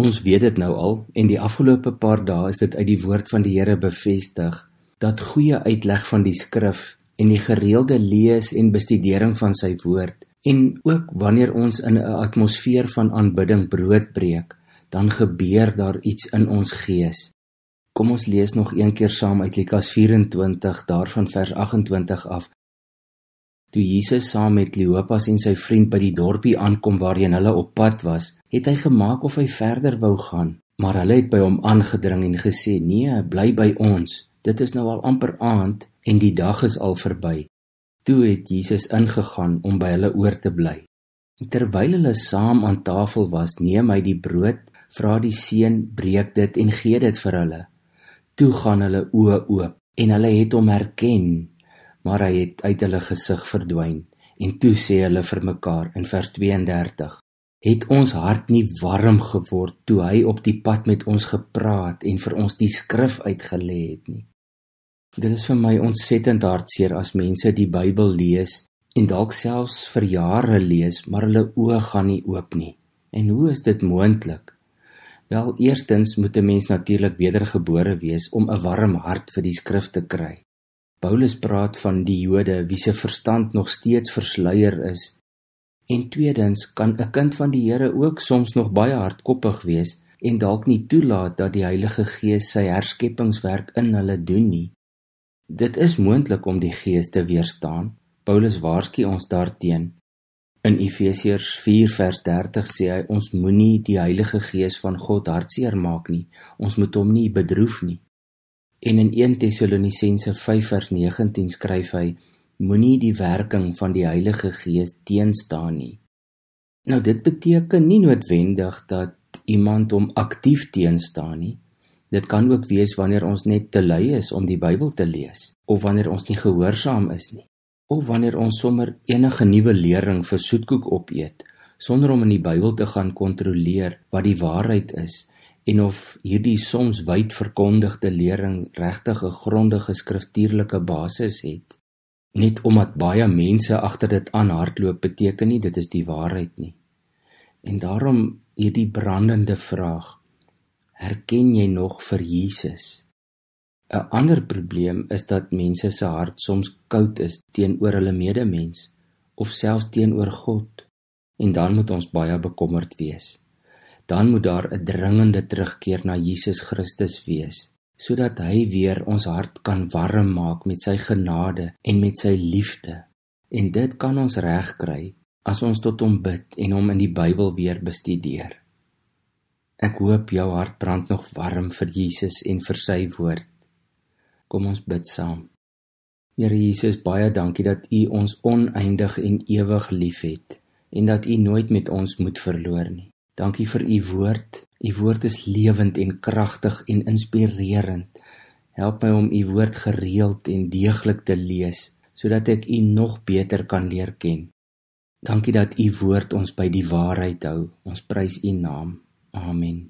Ons weet dit nou al en die afgelope paar dae is dit uit die woord van die Here bevestig dat goeie uitleg van die skrif en die gereelde lees en bestudering van sy woord en ook wanneer ons in 'n atmosfeer van aanbidding brood breek, dan gebeur daar iets in ons gees. Kom ons lees nog een keer saam uit Lukas 24 daarvan vers 28 af. Toe Jesus saam met Kleopas en sy vriend by die dorpie aankom waarheen hulle op pad was, het hy gemaak of hy verder wou gaan, maar hulle het by hom aangedring en gesê: "Nee, bly by ons. Dit is nou al amper aand en die dag is al verby." Toe het Jesus ingegaan om by hulle oor te bly. Terwyl hulle saam aan tafel was, neem hy die brood, vra die seun, breek dit en gee dit vir hulle. Toe gaan hulle oë oop en hulle het hom herken maar hy het uit hulle gesig verdwyn en toe sê hulle vir mekaar in vers 32 het ons hart nie warm geword toe hy op die pad met ons gepraat en vir ons die skrif uitgelê het nie dit is vir my ontsettend hartseer as mense die Bybel lees en dalk selfs vir jare lees maar hulle oë gaan nie oop nie en hoe is dit moontlik wel eerstens moet 'n mens natuurlik wedergebore wees om 'n warm hart vir die skrif te kry Paulus praat van die Jode wie se verstand nog steeds versluier is. En tweedens kan 'n kind van die Here ook soms nog baie hardkoppig wees en dalk nie toelaat dat die Heilige Gees sy herskepingswerk in hulle doen nie. Dit is moontlik om die Gees te weerstaan. Paulus waarsku ons daarteenoor. In Efesiërs 4:30 sê hy ons moenie die Heilige Gees van God hartseer maak nie. Ons moet hom nie bedroef nie. En in 1 Tessalonisense 5:19 skryf hy: Moenie die werking van die Heilige Gees teenstaan nie. Nou dit beteken nie noodwendig dat iemand hom aktief teenstaan nie. Dit kan ook wees wanneer ons net te lui is om die Bybel te lees of wanneer ons nie gehoorsaam is nie of wanneer ons sommer enige nuwe lering vir soetkoek opeet sonder om in die Bybel te gaan kontroleer wat die waarheid is en of hierdie soms wyd verkondigde lering regtig 'n grondige skriftuurlike basis het. Net omdat baie mense agter dit aanhardloop, beteken nie dit is die waarheid nie. En daarom hierdie brandende vraag: Herken jy nog vir Jesus? 'n Ander probleem is dat mense se hart soms koud is teenoor hulle medemens of selfs teenoor God en dan moet ons baie bekommerd wees. Dan moet daar 'n dringende terugkeer na Jesus Christus wees, sodat hy weer ons hart kan warm maak met sy genade en met sy liefde. En dit kan ons regkry as ons tot hom bid en hom in die Bybel weer bestudeer. Ek hoop jou hart brand nog warm vir Jesus en vir sy woord. Kom ons bid saam. Here Jesus, baie dankie dat U ons oneindig en ewig liefhet en dat U nooit met ons moet verloor nie. Dankie vir U woord. U woord is lewend en kragtig en inspirerend. Help my om U woord gereeld en deeglik te lees sodat ek U nog beter kan leer ken. Dankie dat U woord ons by die waarheid hou. Ons prys U naam. Amen.